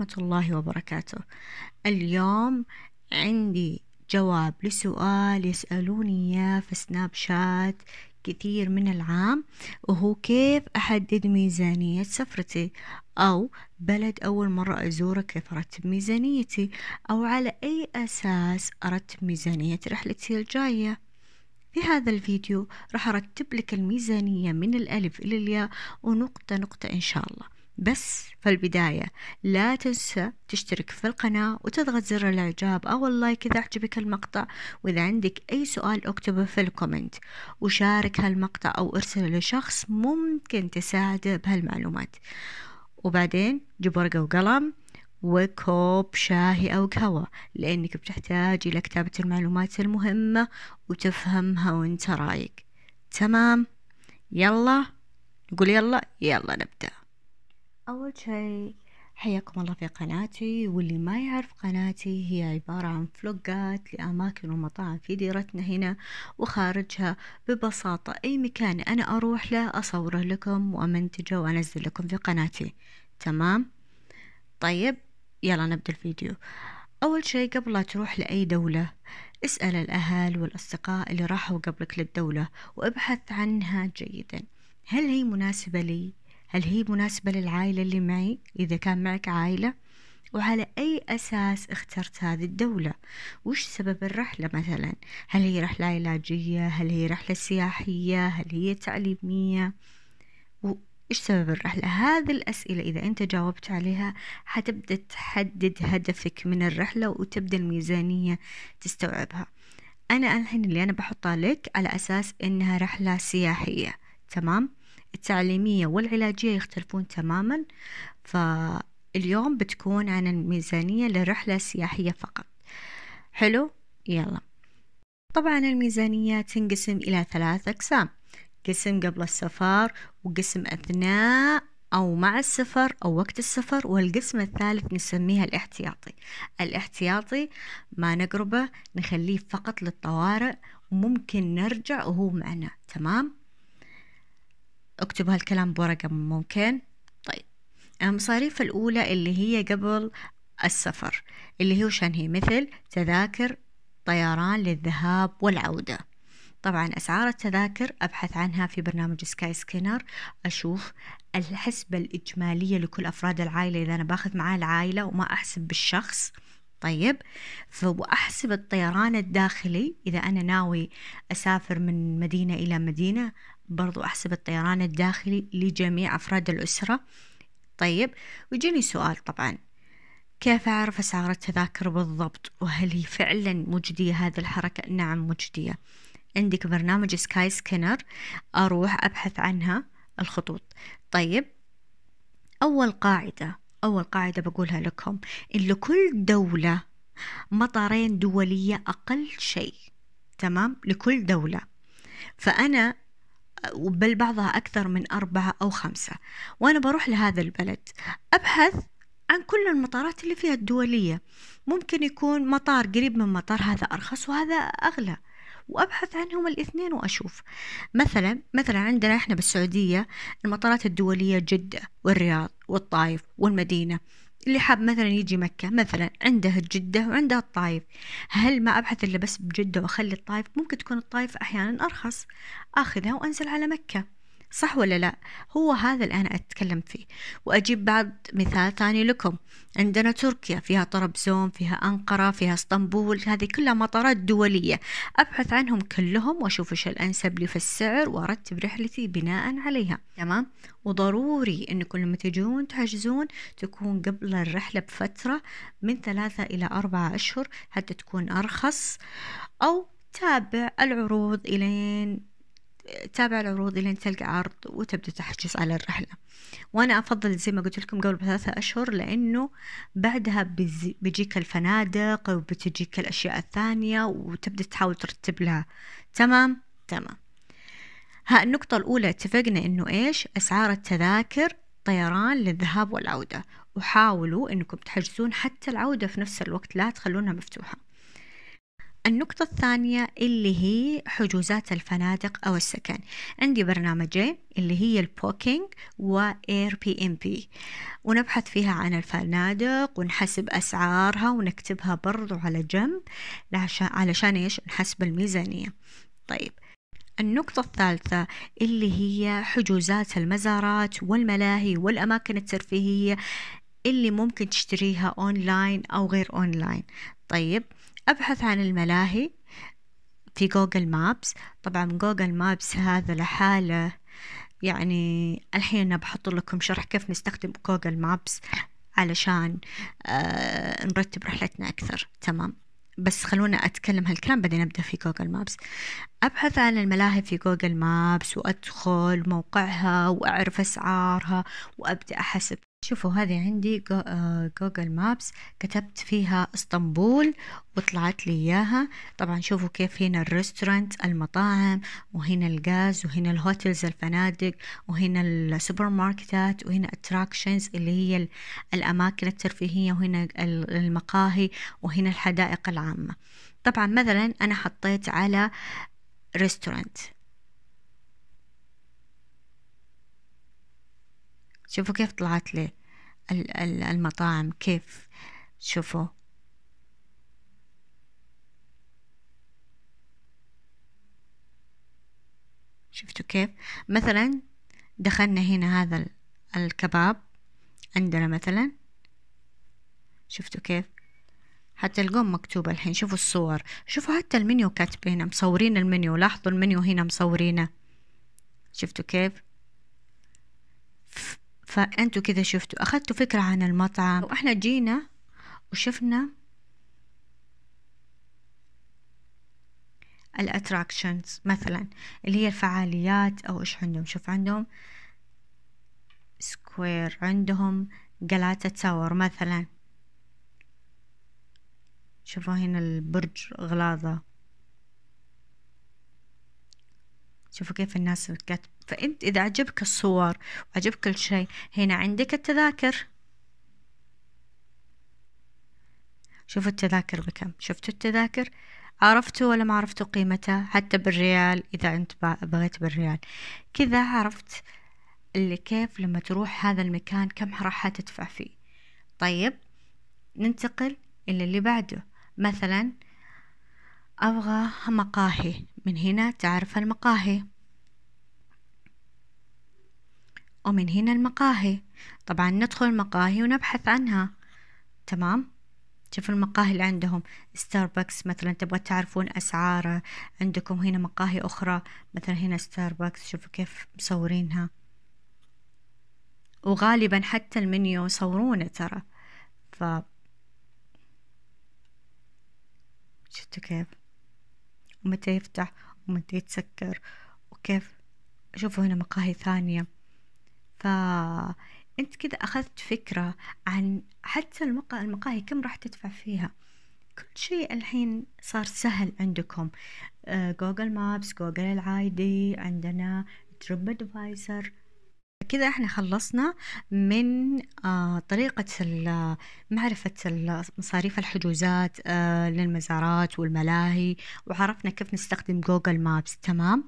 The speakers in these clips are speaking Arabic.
ورحمة الله وبركاته اليوم عندي جواب لسؤال يسألوني إياه في سناب شات كثير من العام وهو كيف أحدد ميزانية سفرتي أو بلد أول مرة أزوره كيف أرتب ميزانيتي أو على أي أساس أرتب ميزانية رحلتي الجاية في هذا الفيديو راح أرتب لك الميزانية من الألف إلى الياء ونقطة نقطة إن شاء الله بس فالبداية لا تنسى تشترك في القناة وتضغط زر الإعجاب أو اللايك إذا عجبك المقطع وإذا عندك أي سؤال اكتبه في الكومنت وشارك هالمقطع أو ارسله لشخص ممكن تساعده بهالمعلومات وبعدين جيب ورقة وقلم وكوب شاهي أو قهوة لأنك بتحتاج إلى كتابة المعلومات المهمة وتفهمها وانت رايق تمام يلا نقول يلا يلا نبدأ أول شي حياكم الله في قناتي واللي ما يعرف قناتي هي عبارة عن فلوجات لأماكن ومطاعم في ديرتنا هنا وخارجها ببساطة أي مكان أنا أروح له أصوره لكم وأمنتجه وأنزل لكم في قناتي تمام طيب يلا نبدأ الفيديو أول شيء قبل لا تروح لأي دولة اسأل الأهل والأصدقاء اللي راحوا قبلك للدولة وابحث عنها جيدا هل هي مناسبة لي؟ هل هي مناسبة للعائلة اللي معي إذا كان معك عائلة وعلى أي أساس اخترت هذه الدولة وش سبب الرحلة مثلا هل هي رحلة علاجية هل هي رحلة سياحية هل هي تعليمية وإيش سبب الرحلة هذه الأسئلة إذا أنت جاوبت عليها حتبدأ تحدد هدفك من الرحلة وتبدأ الميزانية تستوعبها أنا الحين اللي أنا بحطها لك على أساس إنها رحلة سياحية تمام التعليمية والعلاجية يختلفون تماما فاليوم بتكون عن الميزانية لرحلة سياحية فقط حلو يلا طبعا الميزانية تنقسم إلى ثلاث أقسام قسم قبل السفر وقسم أثناء أو مع السفر أو وقت السفر والقسم الثالث نسميها الاحتياطي الاحتياطي ما نقربه نخليه فقط للطوارئ وممكن نرجع وهو معنا تمام اكتب هالكلام بورقة ممكن طيب المصاريف الأولى اللي هي قبل السفر اللي هو وشان هي مثل تذاكر طيران للذهاب والعودة طبعا أسعار التذاكر أبحث عنها في برنامج سكاي سكينر أشوف الحسبة الإجمالية لكل أفراد العائلة إذا أنا باخذ معاه العائلة وما أحسب بالشخص طيب فأحسب الطيران الداخلي إذا أنا ناوي أسافر من مدينة إلى مدينة برضو أحسب الطيران الداخلي لجميع أفراد الأسرة طيب ويجيني سؤال طبعا كيف أعرف أسعار التذاكر بالضبط وهل هي فعلا مجدية هذه الحركة نعم مجدية عندك برنامج سكاي سكينر أروح أبحث عنها الخطوط طيب أول قاعدة أول قاعدة بقولها لكم إن لكل دولة مطارين دولية أقل شيء تمام لكل دولة فأنا بل بعضها أكثر من أربعة أو خمسة وأنا بروح لهذا البلد أبحث عن كل المطارات اللي فيها الدولية ممكن يكون مطار قريب من مطار هذا أرخص وهذا أغلى وأبحث عنهم الاثنين وأشوف مثلا مثلا عندنا إحنا بالسعودية المطارات الدولية جدة والرياض والطائف والمدينة اللي حاب مثلا يجي مكة مثلا عنده جدة وعنده الطايف هل ما أبحث إلا بس بجدة وأخلي الطايف ممكن تكون الطايف أحيانا أرخص أخذها وأنزل على مكة صح ولا لا هو هذا اللي أنا أتكلم فيه وأجيب بعض مثال ثاني لكم عندنا تركيا فيها طرابزون فيها أنقرة فيها اسطنبول هذه كلها مطارات دولية أبحث عنهم كلهم وأشوف إيش الأنسب لي في السعر وأرتب رحلتي بناء عليها تمام وضروري أنكم لما تجون تحجزون تكون قبل الرحلة بفترة من ثلاثة إلى أربعة أشهر حتى تكون أرخص أو تابع العروض إلين تابع العروض لين تلقى عرض وتبدأ تحجز على الرحلة وأنا أفضل زي ما قلت لكم قبل بثلاثة أشهر لأنه بعدها بيجيك الفنادق وبتجيك الأشياء الثانية وتبدأ تحاول ترتب لها تمام تمام ها النقطة الأولى اتفقنا إنه إيش أسعار التذاكر طيران للذهاب والعودة وحاولوا إنكم تحجزون حتى العودة في نفس الوقت لا تخلونها مفتوحة النقطة الثانية اللي هي حجوزات الفنادق أو السكن عندي برنامجين اللي هي البوكينج وإير بي إم بي ونبحث فيها عن الفنادق ونحسب أسعارها ونكتبها برضو على جنب علشان إيش نحسب الميزانية طيب النقطة الثالثة اللي هي حجوزات المزارات والملاهي والأماكن الترفيهية اللي ممكن تشتريها أونلاين أو غير أونلاين طيب أبحث عن الملاهي في جوجل مابس طبعا جوجل مابس هذا لحاله يعني الحين بحط لكم شرح كيف نستخدم جوجل مابس علشان آه نرتب رحلتنا أكثر تمام بس خلونا أتكلم هالكلام بعدين أبدأ في جوجل مابس أبحث عن الملاهي في جوجل مابس وأدخل موقعها وأعرف أسعارها وأبدأ أحسب شوفوا هذه عندي آه، جوجل مابس كتبت فيها اسطنبول وطلعت لي اياها طبعا شوفوا كيف هنا الريستورانت المطاعم وهنا الغاز وهنا الهوتيلز الفنادق وهنا السوبر ماركتات وهنا اتراكشنز اللي هي الاماكن الترفيهيه وهنا المقاهي وهنا الحدائق العامه طبعا مثلا انا حطيت على ريستورانت شوفوا كيف طلعت لي المطاعم كيف شوفوا شفتوا كيف مثلا دخلنا هنا هذا الكباب عندنا مثلا شفتوا كيف حتى القوم مكتوب الحين شوفوا الصور شوفوا حتى المنيو كاتبينه مصورين المنيو لاحظوا المنيو هنا مصورينه شفتوا كيف فانتوا كذا شفتوا اخذتوا فكره عن المطعم واحنا جينا وشفنا الاتراكشنز مثلا اللي هي الفعاليات او ايش عندهم شوف عندهم سكوير عندهم جلاتا تاور مثلا شوفوا هنا البرج غلاظة شوفوا كيف الناس بتكتب فأنت إذا عجبك الصور وعجب كل شيء هنا عندك التذاكر شوفوا التذاكر بكم شفتوا التذاكر عرفتوا ولا ما عرفتوا قيمتها حتى بالريال إذا أنت بغيت بالريال كذا عرفت اللي كيف لما تروح هذا المكان كم راح تدفع فيه طيب ننتقل إلى اللي بعده مثلا أبغى مقاهي من هنا تعرف المقاهي ومن هنا المقاهي طبعا ندخل المقاهي ونبحث عنها تمام شوف المقاهي اللي عندهم ستاربكس مثلا تبغى تعرفون أسعاره عندكم هنا مقاهي أخرى مثلا هنا ستاربكس شوفوا كيف مصورينها وغالبا حتى المنيو يصورونه ترى ف شفتوا كيف ومتى يفتح ومتى يتسكر وكيف شوفوا هنا مقاهي ثانية فأنت كذا أخذت فكرة عن حتى المقا... المقاهي كم راح تدفع فيها كل شيء الحين صار سهل عندكم جوجل مابس جوجل العادي عندنا تريب ادفايزر كده احنا خلصنا من آه، طريقة معرفة مصاريف الحجوزات آه، للمزارات والملاهي وعرفنا كيف نستخدم جوجل مابس تمام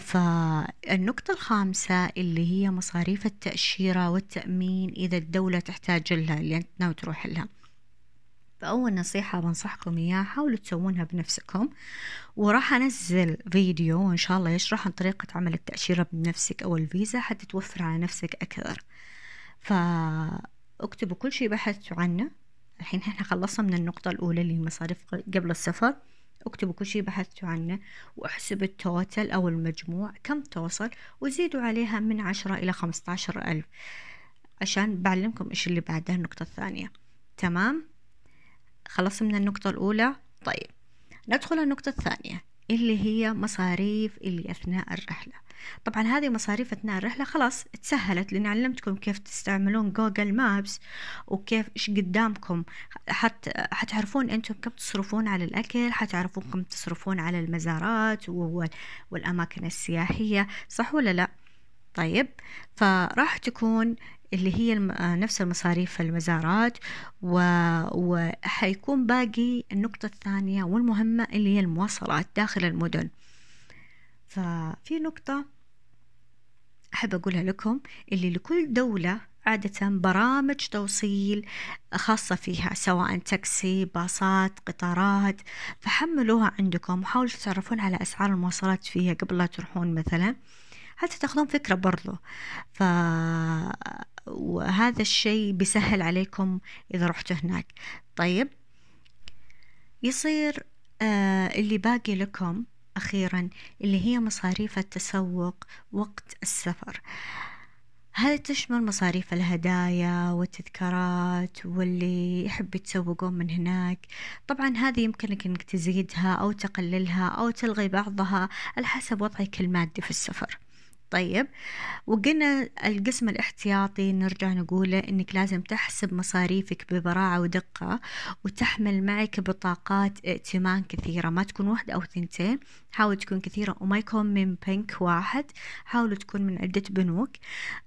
فالنقطة الخامسة اللي هي مصاريف التأشيرة والتأمين إذا الدولة تحتاج لها اللي أنت ناوي تروح لها فأول نصيحة بنصحكم إياها حاولوا تسوونها بنفسكم وراح أنزل فيديو إن شاء الله يشرح عن طريقة عمل التأشيرة بنفسك أو الفيزا حتى توفر على نفسك أكثر فاكتبوا كل شيء بحثتوا عنه الحين احنا خلصنا من النقطة الأولى اللي مصاريف قبل السفر اكتبوا كل شيء بحثتوا عنه واحسبوا التوتل أو المجموع كم توصل وزيدوا عليها من عشرة إلى خمسة عشر ألف عشان بعلمكم إيش اللي بعدها النقطة الثانية تمام خلصنا من النقطة الأولى طيب ندخل النقطة الثانية اللي هي مصاريف اللي أثناء الرحلة طبعا هذه مصاريف أثناء الرحلة خلاص تسهلت لأن علمتكم كيف تستعملون جوجل مابس وكيف إيش قدامكم حت حتعرفون أنتم كم تصرفون على الأكل حتعرفون كم تصرفون على المزارات والأماكن السياحية صح ولا لأ؟ طيب فراح تكون اللي هي آه، نفس المصاريف المزارات وحيكون باقي النقطة الثانية والمهمة اللي هي المواصلات داخل المدن ففي نقطة أحب أقولها لكم اللي لكل دولة عادة برامج توصيل خاصة فيها سواء تاكسي باصات قطارات فحملوها عندكم وحاولوا تتعرفون على أسعار المواصلات فيها قبل لا تروحون مثلا حتى تاخذون فكرة برضو ف وهذا الشيء بيسهل عليكم إذا رحتوا هناك طيب يصير آه اللي باقي لكم أخيرا اللي هي مصاريف التسوق وقت السفر هل تشمل مصاريف الهدايا والتذكارات واللي يحب يتسوقون من هناك طبعا هذه يمكنك انك تزيدها او تقللها او تلغي بعضها على حسب وضعك المادي في السفر طيب وقلنا القسم الاحتياطي نرجع نقوله انك لازم تحسب مصاريفك ببراعة ودقة وتحمل معك بطاقات ائتمان كثيرة ما تكون واحدة او ثنتين حاول تكون كثيرة وما يكون من بنك واحد حاول تكون من عدة بنوك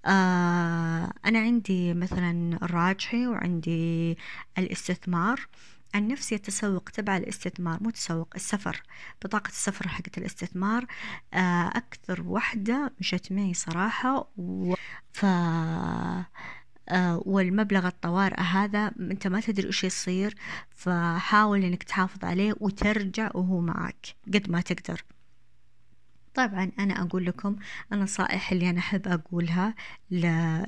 آه انا عندي مثلا الراجحي وعندي الاستثمار عن نفسي التسوق تبع الاستثمار مو تسوق السفر بطاقة السفر حقت الاستثمار آه، أكثر وحدة مشت معي صراحة و... ف... آه، والمبلغ الطوارئ هذا انت ما تدري ايش يصير فحاول انك تحافظ عليه وترجع وهو معك قد ما تقدر طبعا أنا أقول لكم النصائح اللي أنا أحب أقولها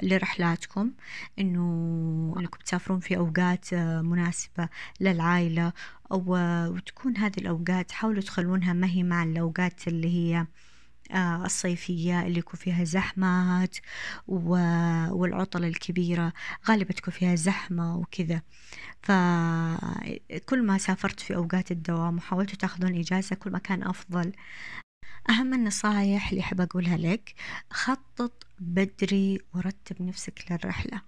لرحلاتكم إنه إنكم تسافرون في أوقات آه، مناسبة للعائلة أو آه، وتكون هذه الأوقات حاولوا تخلونها ما هي مع الأوقات اللي هي آه، الصيفية اللي يكون فيها زحمات والعطل الكبيرة غالبا تكون فيها زحمة وكذا فكل ما سافرت في أوقات الدوام وحاولتوا تاخذون إجازة كل ما كان أفضل أهم النصائح اللي أحب أقولها لك خطط بدري ورتب نفسك للرحلة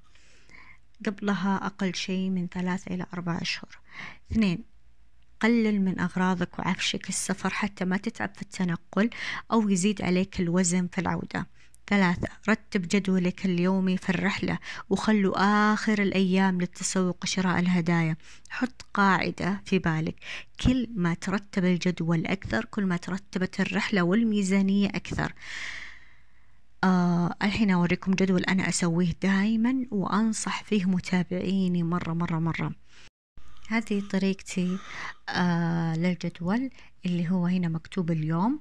قبلها أقل شيء من ثلاثة إلى أربعة أشهر اثنين قلل من أغراضك وعفشك السفر حتى ما تتعب في التنقل أو يزيد عليك الوزن في العودة ثلاثة رتب جدولك اليومي في الرحلة وخلوا آخر الأيام للتسوق وشراء الهدايا حط قاعدة في بالك كل ما ترتب الجدول أكثر كل ما ترتبت الرحلة والميزانية أكثر آه الحين أوريكم جدول أنا أسويه دايما وأنصح فيه متابعيني مرة مرة مرة هذه طريقتي آه للجدول اللي هو هنا مكتوب اليوم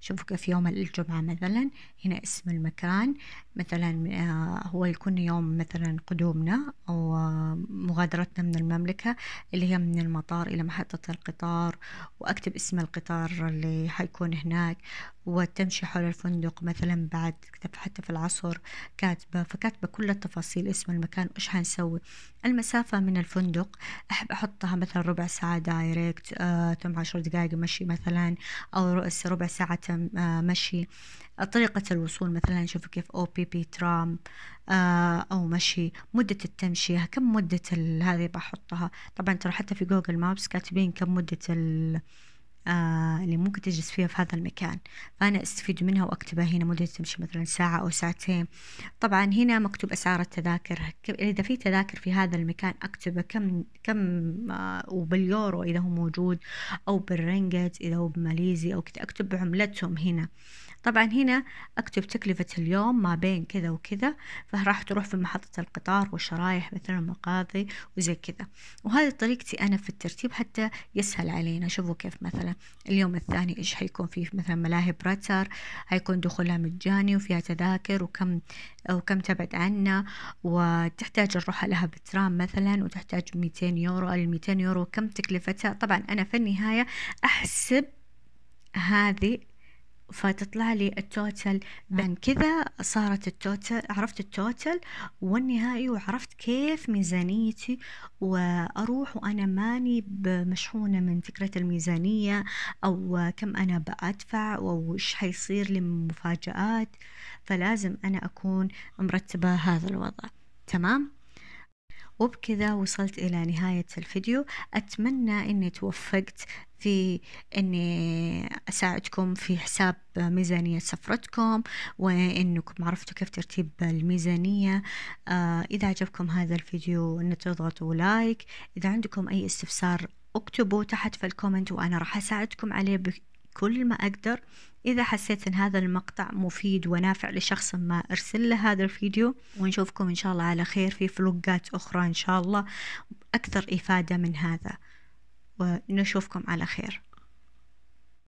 شوفوا كيف يوم الجمعة مثلا هنا اسم المكان مثلا آه، هو يكون يوم مثلا قدومنا أو آه، مغادرتنا من المملكة اللي هي من المطار إلى محطة القطار وأكتب اسم القطار اللي حيكون هناك وتمشي حول الفندق مثلا بعد حتى في العصر كاتبة فكاتبة كل التفاصيل اسم المكان وإيش حنسوي المسافة من الفندق أحب أحطها مثلا ربع ساعة دايركت آه، ثم عشر دقائق مشي مثلا أو رؤس ربع ساعة آه، مشي طريقة الوصول مثلا نشوف كيف أو بي بي ترام آه، أو مشي مدة التمشية كم مدة هذه بحطها طبعا ترى حتى في جوجل مابس كاتبين كم مدة ال آه، اللي ممكن تجلس فيها في هذا المكان فأنا أستفيد منها وأكتبها هنا مدة تمشي مثلا ساعة أو ساعتين طبعا هنا مكتوب أسعار التذاكر إذا في تذاكر في هذا المكان أكتبه كم كم آه، وباليورو إذا هو موجود أو بالرنجت إذا هو بماليزي أو كذا أكتب بعملتهم هنا طبعا هنا أكتب تكلفة اليوم ما بين كذا وكذا فراح تروح في محطة القطار والشرايح مثلا المقاضي وزي كذا وهذه طريقتي أنا في الترتيب حتى يسهل علينا شوفوا كيف مثلا اليوم الثاني إيش حيكون فيه مثلا ملاهي براتر حيكون دخولها مجاني وفيها تذاكر وكم وكم تبعد عنا وتحتاج نروح لها بترام مثلا وتحتاج 200 يورو ال 200 يورو كم تكلفتها طبعا أنا في النهاية أحسب هذه فتطلع لي التوتال بين نعم. كذا صارت التوتال عرفت التوتال والنهائي وعرفت كيف ميزانيتي واروح وانا ماني مشحونة من فكرة الميزانية او كم انا بدفع وش حيصير لي من مفاجآت فلازم انا اكون مرتبة هذا الوضع تمام وبكذا وصلت إلى نهاية الفيديو أتمنى أني توفقت في اني اساعدكم في حساب ميزانية سفرتكم وانكم عرفتوا كيف ترتيب الميزانية آه، اذا عجبكم هذا الفيديو ان تضغطوا لايك اذا عندكم اي استفسار اكتبوا تحت في الكومنت وانا راح اساعدكم عليه بكل ما اقدر إذا حسيت أن هذا المقطع مفيد ونافع لشخص ما أرسل له هذا الفيديو ونشوفكم إن شاء الله على خير في فلوقات أخرى إن شاء الله أكثر إفادة من هذا ونشوفكم على خير